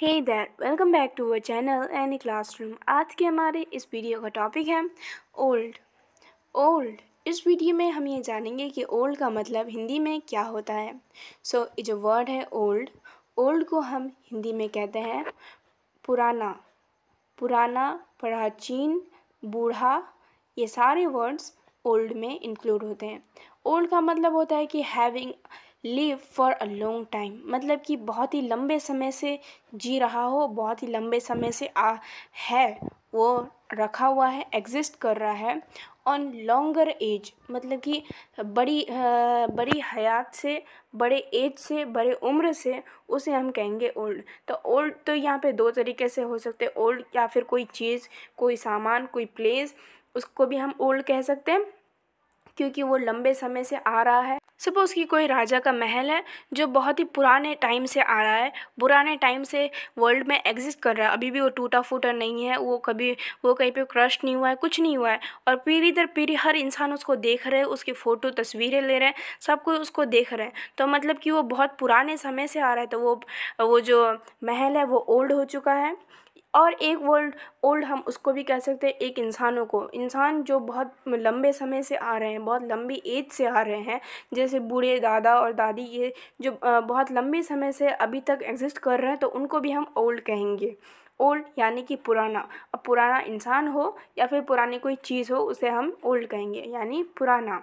hey there welcome back to our channel any classroom आज के हमारे इस वीडियो का टॉपिक है ओल्ड ओल्ड इस वीडियो में हम ये जानेंगे कि ओल्ड का मतलब हिंदी में क्या होता है सो so, जो वर्ड है ओल्ड ओल्ड को हम हिंदी में कहते हैं पुराना पुराना प्राचीन बूढ़ा ये सारे वर्ड्स ओल्ड में इंक्लूड होते हैं ओल्ड का मतलब होता है कि having live for a long time मतलब कि बहुत ही लंबे समय से जी रहा हो बहुत ही लंबे समय से आ है वो रखा हुआ है एग्जिस्ट कर रहा है ऑन लॉन्गर एज मतलब कि बड़ी आ, बड़ी हयात से बड़े एज से बड़े उम्र से उसे हम कहेंगे ओल्ड तो ओल्ड तो यहाँ पे दो तरीके से हो सकते हैं ओल्ड या फिर कोई चीज़ कोई सामान कोई प्लेस उसको भी हम ओल्ड कह सकते हैं क्योंकि वो लंबे समय से आ रहा है सपोज़ कि कोई राजा का महल है जो बहुत ही पुराने टाइम से आ रहा है पुराने टाइम से वर्ल्ड में एग्जिस्ट कर रहा है अभी भी वो टूटा फूटा नहीं है वो कभी वो कहीं पे क्रश नहीं हुआ है कुछ नहीं हुआ है और पीढ़ी दर पीढ़ी हर इंसान उसको देख रहे हैं उसकी फ़ोटो तस्वीरें ले रहे हैं सब कोई उसको देख रहे हैं तो मतलब कि वो बहुत पुराने समय से आ रहा है तो वो वो जो महल है वो ओल्ड हो चुका है और एक वर्ल्ड ओल्ड हम उसको भी कह सकते हैं एक इंसानों को इंसान जो बहुत लंबे समय से आ रहे हैं बहुत लंबी एज से आ रहे हैं जैसे बूढ़े दादा और दादी ये जो बहुत लंबे समय से अभी तक एग्जिस्ट कर रहे हैं तो उनको भी हम ओल्ड कहेंगे ओल्ड यानी कि पुराना अब पुराना इंसान हो या फिर पुरानी कोई चीज़ हो उसे हम ओल्ड कहेंगे यानी पुराना